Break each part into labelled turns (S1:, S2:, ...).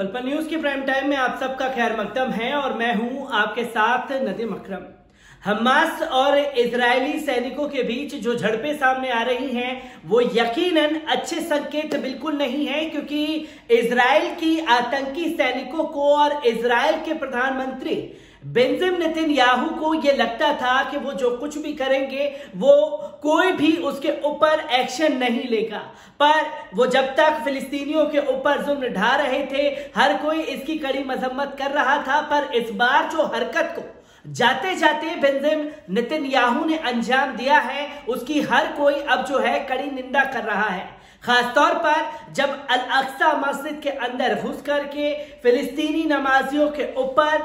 S1: पलपल news के prime time में आप सबका खैर मकदम है और मैं हूं आपके साथ नदीम अक्रम हमास और इजरायली सैनिकों के बीच जो झड़पें सामने आ रही हैं वो यकीनन अच्छे संकेत बिल्कुल नहीं है क्योंकि इसराइल की आतंकी सैनिकों को और इसराइल के प्रधानमंत्री बेंजम याहू को यह लगता था कि वो जो कुछ भी करेंगे वो कोई भी उसके ऊपर एक्शन नहीं लेगा पर वो जब तक फिलिस्तीनियों के ऊपर जुम्मन ढा रहे थे हर कोई इसकी कड़ी मजम्मत कर रहा था पर इस बार जो हरकत को जाते जाते बेंजम नितिन याहू ने अंजाम दिया है उसकी हर कोई अब जो है कड़ी निंदा कर रहा है खासतौर पर जब अल अक्सा मस्जिद के अंदर घुस करके फिलिस्तीनी नमाजियों के ऊपर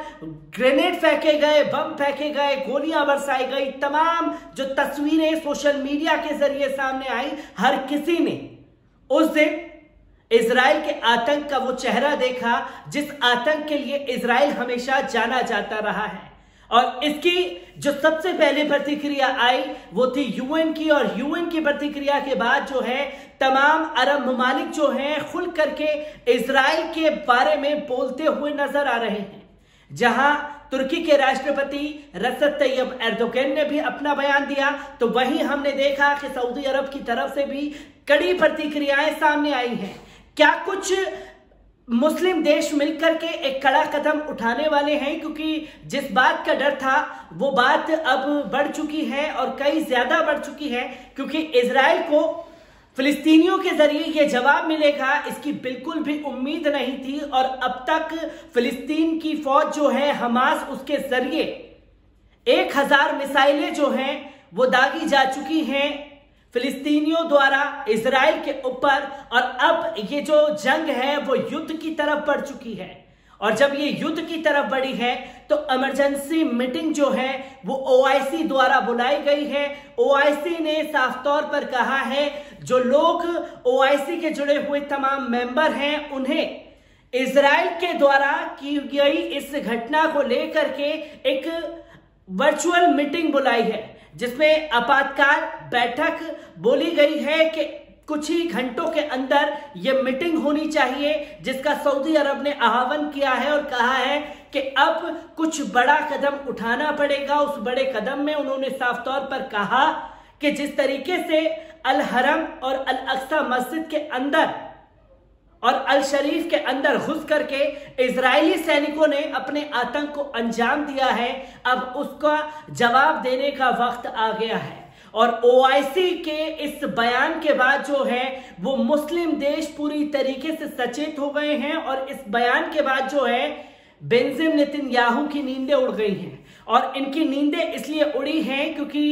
S1: ग्रेनेड फेंके गए बम फेंके गए गोलियां बरसाई गई तमाम जो तस्वीरें सोशल मीडिया के जरिए सामने आई हर किसी ने उस दिन इसराइल के आतंक का वो चेहरा देखा जिस आतंक के लिए इसराइल हमेशा जाना जाता रहा है और इसकी जो सबसे पहले प्रतिक्रिया आई वो थी यूएन की और यूएन की प्रतिक्रिया के बाद जो है तमाम अरब ममालिक जो हैं खुल करके इसराइल के बारे में बोलते हुए नजर आ रहे हैं जहां तुर्की के राष्ट्रपति रसद तैयब एर्दोकैन ने भी अपना बयान दिया तो वहीं हमने देखा कि सऊदी अरब की तरफ से भी कड़ी प्रतिक्रियाएं सामने आई हैं क्या कुछ मुस्लिम देश मिलकर के एक कड़ा कदम उठाने वाले हैं क्योंकि जिस बात का डर था वो बात अब बढ़ चुकी है और कई ज्यादा बढ़ चुकी है क्योंकि इसराइल को फिलिस्तीनियों के जरिए ये जवाब मिलेगा इसकी बिल्कुल भी उम्मीद नहीं थी और अब तक फिलिस्तीन की फौज जो है हमास उसके जरिए एक हजार मिसाइलें जो हैं वो दागी जा चुकी हैं फिलिस्तीनियों द्वारा इसराइल के ऊपर और अब ये जो जंग है वो युद्ध की तरफ बढ़ चुकी है और जब ये युद्ध की तरफ बढ़ी है तो इमरजेंसी मीटिंग जो है वो ओआईसी द्वारा बुलाई गई है ओआईसी ने साफ तौर पर कहा है जो लोग ओआईसी के जुड़े हुए तमाम मेंबर हैं उन्हें इसराइल के द्वारा की गई इस घटना को लेकर के एक वर्चुअल मीटिंग बुलाई है जिसमें आपातकाल बैठक बोली गई है कि कुछ ही घंटों के अंदर ये मीटिंग होनी चाहिए जिसका सऊदी अरब ने आह्वान किया है और कहा है कि अब कुछ बड़ा कदम उठाना पड़ेगा उस बड़े कदम में उन्होंने साफ तौर पर कहा कि जिस तरीके से अल हरम और अल अक्सा मस्जिद के अंदर और अल शरीफ के अंदर घुस करके इजरायली सैनिकों ने अपने आतंक को अंजाम दिया है अब उसका जवाब देने का वक्त आ गया है और ओआईसी के इस बयान के बाद जो है वो मुस्लिम देश पूरी तरीके से सचेत हो गए हैं और इस बयान के बाद जो है बेंजिम नितिन याहू की नींदें उड़ गई हैं और इनकी नींदें इसलिए उड़ी हैं क्योंकि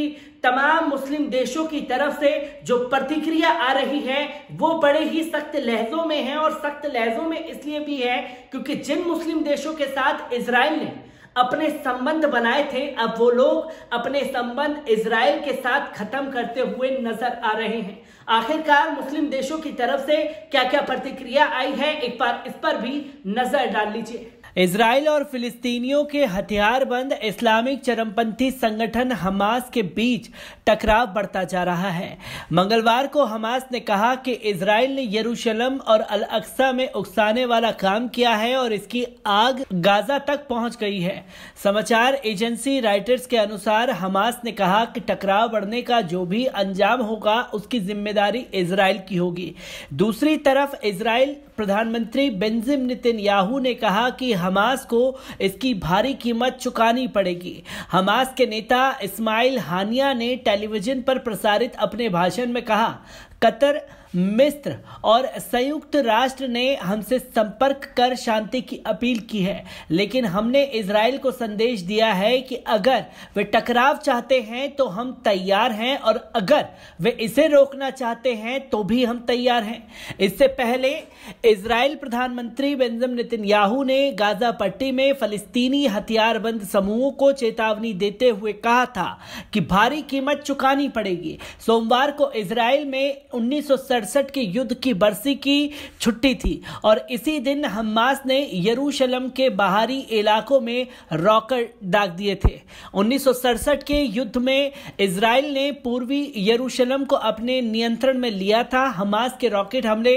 S1: तमाम मुस्लिम देशों की तरफ से जो प्रतिक्रिया आ रही है वो बड़े ही सख्त लहजों में है और सख्त लहजों में इसलिए भी है क्योंकि जिन मुस्लिम देशों के साथ इसराइल ने अपने संबंध बनाए थे अब वो लोग अपने संबंध इसराइल के साथ खत्म करते हुए नजर आ रहे हैं आखिरकार मुस्लिम देशों की तरफ से क्या क्या प्रतिक्रिया आई है एक बार इस पर भी नजर डाल लीजिए इसराइल और फिलिस्तीनियों के हथियारबंद इस्लामिक चरमपंथी संगठन हमास के बीच टकराव बढ़ता जा रहा है मंगलवार को हमास ने कहा कि इसराइल ने यरूशलम और अल अक्सा में उकसाने वाला काम किया है और इसकी आग गाजा तक पहुंच गई है समाचार एजेंसी राइटर्स के अनुसार हमास ने कहा कि टकराव बढ़ने का जो भी अंजाम होगा उसकी जिम्मेदारी इसराइल की होगी दूसरी तरफ इसराइल प्रधानमंत्री बेंजिम नितिन ने कहा कि हमास को इसकी भारी कीमत चुकानी पड़ेगी हमास के नेता इस्माइल हानिया ने टेलीविजन पर प्रसारित अपने भाषण में कहा कतर मिस्र और संयुक्त राष्ट्र ने हमसे संपर्क कर शांति की अपील की है लेकिन हमने इसराइल को संदेश दिया है कि अगर वे टकराव चाहते हैं तो हम तैयार हैं और अगर वे इसे रोकना चाहते हैं तो भी हम तैयार हैं इससे पहले इसराइल प्रधानमंत्री बेंजम नितिनयाहू ने गाजा पट्टी में फलिस्तीनी हथियारबंद समूहों को चेतावनी देते हुए कहा था कि भारी कीमत चुकानी पड़ेगी सोमवार को इसराइल में उन्नीस अड़सठ के युद्ध की बरसी की छुट्टी थी और इसी दिन हमास ने यरूशलम के बाहरी इलाकों में रॉकेट दाग दिए थे उन्नीस के युद्ध में इसराइल ने पूर्वी यरूशलम को अपने नियंत्रण में लिया था हमास के रॉकेट हमले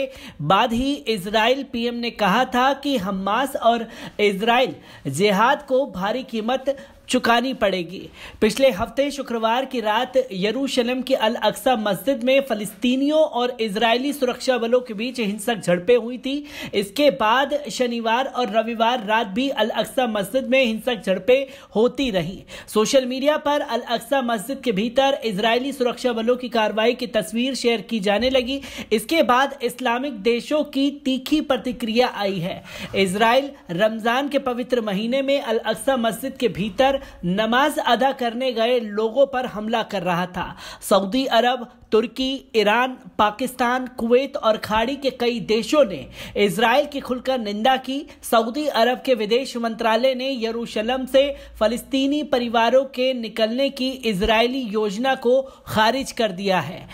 S1: बाद ही इसराइल पीएम ने कहा था कि हमास और इसराइल जिहाद को भारी कीमत चुकानी पड़ेगी पिछले हफ्ते शुक्रवार की रात यरूशलेम की अल अक्सा मस्जिद में फलिस्तीनियों और इजरायली सुरक्षा बलों के बीच हिंसक झड़पें हुई थी इसके बाद शनिवार और रविवार रात भी अल अक्सा मस्जिद में हिंसक झड़पें होती रहीं सोशल मीडिया पर अल अक्सा मस्जिद के भीतर इजरायली सुरक्षा बलों की कार्रवाई की तस्वीर शेयर की जाने लगी इसके बाद इस्लामिक देशों की तीखी प्रतिक्रिया आई है इसराइल रमजान के पवित्र महीने में अल अक्सा मस्जिद के भीतर नमाज अदा करने गए लोगों पर हमला कर रहा था सऊदी अरब तुर्की ईरान पाकिस्तान कुवैत और खाड़ी के कई देशों ने इसराइल की खुलकर निंदा की सऊदी अरब के विदेश मंत्रालय ने यरूशलम से फलस्तीनी परिवारों के निकलने की इसराइली योजना को खारिज कर दिया है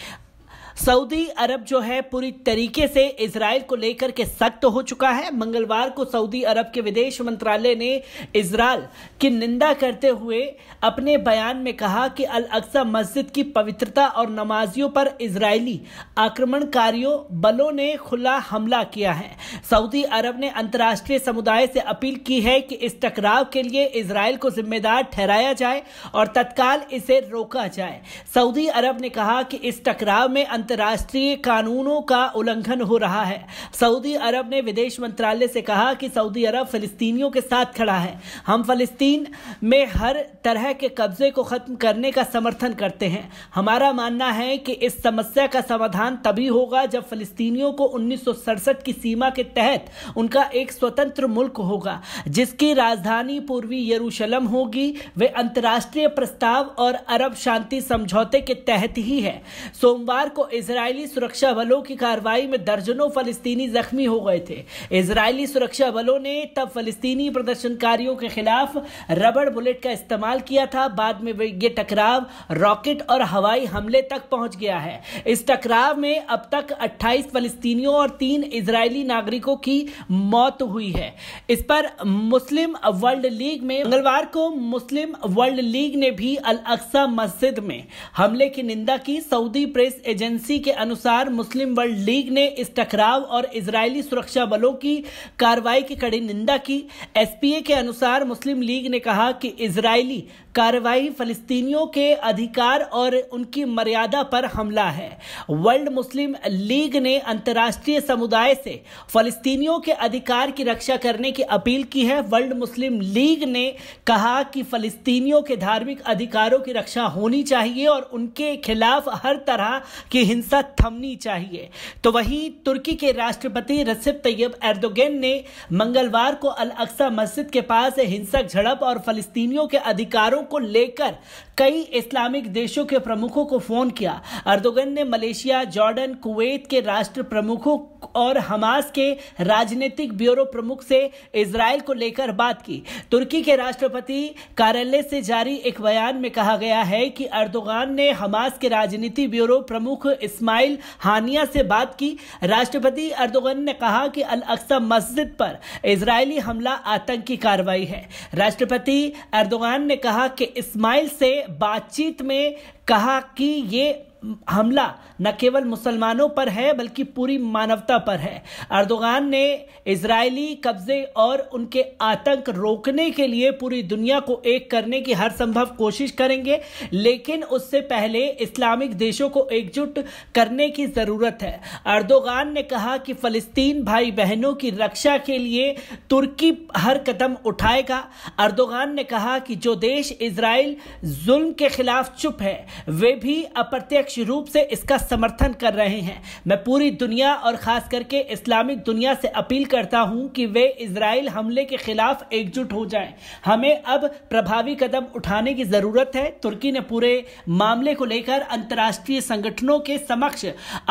S1: सऊदी अरब जो है पूरी तरीके से इसराइल को लेकर के सख्त हो चुका है मंगलवार को सऊदी अरब के विदेश मंत्रालय ने इसराइल की निंदा करते हुए अपने बयान में कहा कि अल अक्सा मस्जिद की पवित्रता और नमाजियों पर इसराइली आक्रमणकारियों बलों ने खुला हमला किया है सऊदी अरब ने अंतर्राष्ट्रीय समुदाय से अपील की है कि इस टकराव के लिए इसराइल को जिम्मेदार ठहराया जाए और तत्काल इसे रोका जाए सऊदी अरब ने कहा कि इस टकराव में अंतर्राष्ट्रीय कानूनों का उल्लंघन हो रहा है सऊदी अरब ने विदेश मंत्रालय से कहा कि सऊदी अरब फिलिस्तीनियों के साथ खड़ा है हम फलस्तीन में हर तरह के कब्जे को खत्म करने का समर्थन करते हैं हमारा मानना है कि इस समस्या का समाधान तभी होगा जब फलस्तीनियों को उन्नीस की सीमा के तहत उनका एक स्वतंत्र मुल्क होगा जिसकी राजधानी पूर्वी यरूशलम होगी वे अंतर्राष्ट्रीय प्रस्ताव और अरब शांति समझौते के तहत ही है सोमवार को इसराइली सुरक्षा बलों की कार्रवाई में दर्जनों फलस्तीनी जख्मी हो गए थे इसराइली सुरक्षा बलों ने तब फलस्तीनी प्रदर्शनकारियों के खिलाफ रबड़ बुलेट का इस्तेमाल किया था बाद में ये टकराव रॉकेट और हवाई हमले तक पहुंच गया है इस टकराव में अब तक 28 फलस्तीनियों और तीन इसराइली नागरिकों की मौत हुई है इस पर मुस्लिम वर्ल्ड लीग में मंगलवार को मुस्लिम वर्ल्ड लीग ने भी अल अक्सा मस्जिद में हमले की निंदा की सऊदी प्रेस एजेंसी एजेंसी के अनुसार मुस्लिम वर्ल्ड लीग ने इस टकराव और इजरायली सुरक्षा बलों की कार्रवाई की कड़ी निंदा की एसपीए के अनुसार मुस्लिम लीग ने कहा कि इजरायली कार्रवाई फलस्तीनियों के अधिकार और उनकी मर्यादा पर हमला है वर्ल्ड मुस्लिम लीग ने अंतर्राष्ट्रीय समुदाय से फलस्तीनियों के अधिकार की रक्षा करने की अपील की है वर्ल्ड मुस्लिम लीग ने कहा कि फलस्तीनियों के धार्मिक अधिकारों की रक्षा होनी चाहिए और उनके खिलाफ हर तरह की हिंसा थमनी चाहिए तो वहीं तुर्की के राष्ट्रपति रसिफ तैयब एर्दोगेन ने मंगलवार को अल अक्सा मस्जिद के पास हिंसक झड़प और फलस्तीनियों के अधिकारों मुद्दों को लेकर कई इस्लामिक देशों के प्रमुखों को फोन किया अर्दोगन ने मलेशिया जॉर्डन कुवैत के राष्ट्र प्रमुखों और हमास के राजनीतिक ब्यूरो प्रमुख से इसराइल को लेकर बात की तुर्की के राष्ट्रपति कार्यालय से जारी एक बयान में कहा गया है कि अर्दोगान ने हमास के राजनीति ब्यूरो प्रमुख इस्माइल हानिया से बात की राष्ट्रपति अर्दोगन ने कहा कि अल अक्सा मस्जिद पर इसराइली हमला आतंकी कार्रवाई है राष्ट्रपति अर्दोगान ने कहा के इस्माइल से बातचीत में कहा कि ये हमला न केवल मुसलमानों पर है बल्कि पूरी मानवता पर है अर्दोगान ने इसराइली कब्जे और उनके आतंक रोकने के लिए पूरी दुनिया को एक करने की हर संभव कोशिश करेंगे लेकिन उससे पहले इस्लामिक देशों को एकजुट करने की ज़रूरत है अर्दोगान ने कहा कि फ़लस्तीन भाई बहनों की रक्षा के लिए तुर्की हर कदम उठाएगा अर्दोगान ने कहा कि जो देश इसराइल जुल्म के खिलाफ चुप है वे भी अप्रत्यक्ष प्रत्यक्ष रूप से इसका समर्थन कर रहे हैं मैं पूरी दुनिया और खास करके इस्लामिक दुनिया से अपील करता हूं कि वे इसराइल हमले के खिलाफ एकजुट हो जाएं हमें अब प्रभावी कदम उठाने की जरूरत है तुर्की ने पूरे मामले को लेकर अंतर्राष्ट्रीय संगठनों के समक्ष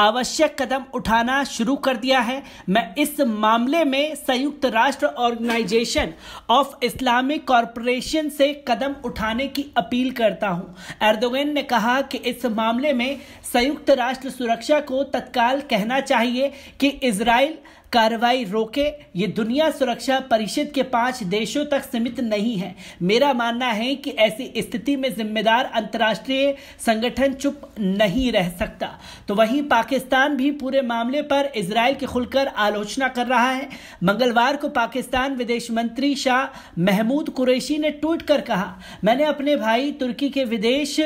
S1: आवश्यक कदम उठाना शुरू कर दिया है मैं इस मामले में संयुक्त राष्ट्र ऑर्गेनाइजेशन ऑफ इस्लामिक कॉरपोरेशन से कदम उठाने की अपील करता हूं एर्दोगन ने कहा कि इस मामले में संयुक्त राष्ट्र सुरक्षा को तत्काल कहना चाहिए कि इसराइल कार्रवाई रोके ये दुनिया सुरक्षा परिषद के पांच देशों तक सीमित नहीं है मेरा मानना है कि ऐसी स्थिति में जिम्मेदार अंतर्राष्ट्रीय संगठन चुप नहीं रह सकता तो वहीं पाकिस्तान भी पूरे मामले पर इसराइल के खुलकर आलोचना कर रहा है मंगलवार को पाकिस्तान विदेश मंत्री शाह महमूद कुरैशी ने ट्वीट कर कहा मैंने अपने भाई तुर्की के विदेश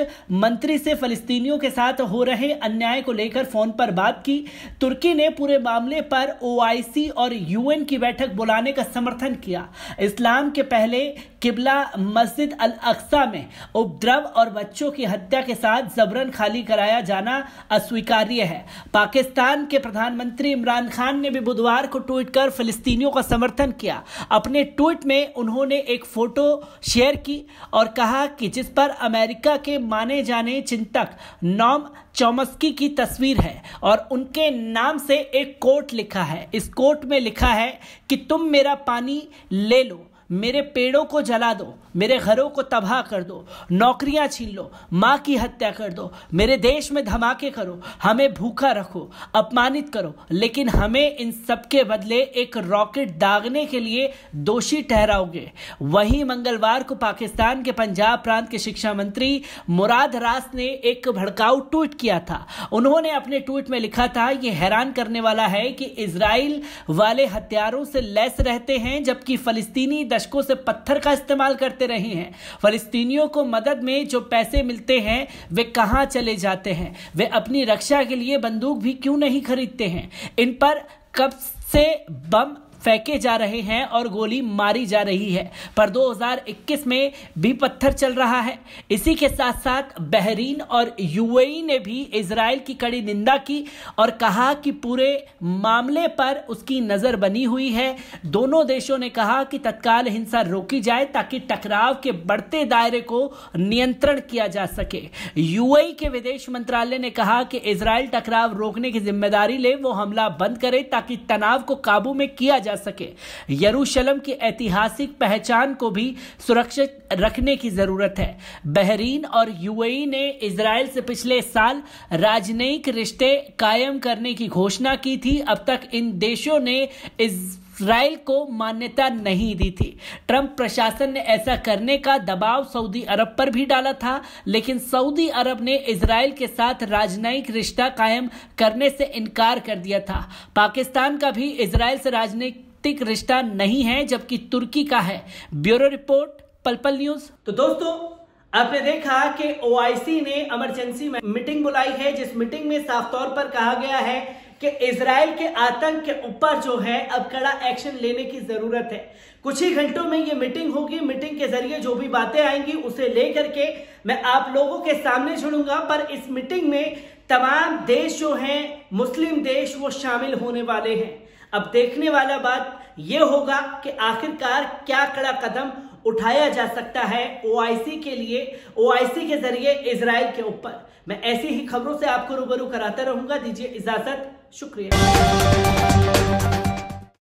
S1: मंत्री से फलस्तीनियों के साथ हो रहे अन्याय को लेकर फोन पर बात की तुर्की ने पूरे मामले पर ओ आईसी और यूएन की बैठक बुलाने का समर्थन किया इस्लाम के पहले किबला मस्जिद अल अक्सा में उपद्रव और बच्चों की हत्या के साथ जबरन खाली कराया जाना अस्वीकार्य है पाकिस्तान के प्रधानमंत्री इमरान खान ने भी बुधवार को ट्वीट कर फिलिस्तीनियों का समर्थन किया अपने ट्वीट में उन्होंने एक फोटो शेयर की और कहा कि जिस पर अमेरिका के माने जाने चिंतक नॉम चौमस्की की तस्वीर है और उनके नाम से एक कोट लिखा है इस कोट में लिखा है कि तुम मेरा पानी ले लो मेरे पेड़ों को जला दो मेरे घरों को तबाह कर दो नौकरियां छीन लो माँ की हत्या कर दो मेरे देश में धमाके करो हमें भूखा रखो अपमानित करो लेकिन हमें इन सब के बदले एक रॉकेट दागने के लिए दोषी ठहराओगे वहीं मंगलवार को पाकिस्तान के पंजाब प्रांत के शिक्षा मंत्री मुराद रास ने एक भड़काऊ ट्वीट किया था उन्होंने अपने ट्वीट में लिखा था ये हैरान करने वाला है कि इसराइल वाले हथियारों से लैस रहते हैं जबकि फलस्तीनी दशकों से पत्थर का इस्तेमाल करते रहे हैं फलस्तीनियों को मदद में जो पैसे मिलते हैं वे कहाँ चले जाते हैं वे अपनी रक्षा के लिए बंदूक भी क्यों नहीं खरीदते हैं इन पर कब से बम फेंके जा रहे हैं और गोली मारी जा रही है पर 2021 में भी पत्थर चल रहा है इसी के साथ साथ बहरीन और यूएई ने भी इसराइल की कड़ी निंदा की और कहा कि पूरे मामले पर उसकी नज़र बनी हुई है दोनों देशों ने कहा कि तत्काल हिंसा रोकी जाए ताकि टकराव के बढ़ते दायरे को नियंत्रण किया जा सके यूएई के विदेश मंत्रालय ने कहा कि इसराइल टकराव रोकने की जिम्मेदारी ले वो हमला बंद करे ताकि तनाव को काबू में किया जा जा सके यरूशलम की ऐतिहासिक पहचान को भी सुरक्षित रखने की जरूरत है बहरीन और यूएई ने इसराइल से पिछले साल राजनयिक रिश्ते कायम करने की घोषणा की थी अब तक इन देशों ने इस इसराइल को मान्यता नहीं दी थी ट्रंप प्रशासन ने ऐसा करने का दबाव सऊदी अरब पर भी डाला था लेकिन सऊदी अरब ने इसराइल के साथ राजनयिक रिश्ता कायम करने से इनकार कर दिया था पाकिस्तान का भी इसराइल से राजनयिक राजनीतिक रिश्ता नहीं है जबकि तुर्की का है ब्यूरो रिपोर्ट पलपल न्यूज तो दोस्तों आपने देखा कि ओआईसी ने इमरजेंसी मीटिंग बुलाई है जिस मीटिंग में साफ तौर पर कहा गया है कि इसराइल के आतंक के ऊपर जो है अब कड़ा एक्शन लेने की जरूरत है कुछ ही घंटों में ये मीटिंग होगी मीटिंग के जरिए जो भी बातें आएंगी उसे लेकर के मैं आप लोगों के सामने छोड़ूंगा पर इस मीटिंग में तमाम देश जो हैं मुस्लिम देश वो शामिल होने वाले हैं अब देखने वाला बात यह होगा कि आखिरकार क्या कड़ा कदम उठाया जा सकता है ओआईसी के लिए ओआईसी के जरिए इसराइल के ऊपर मैं ऐसी ही खबरों से आपको रूबरू कराता रहूंगा दीजिए इजाजत शुक्रिया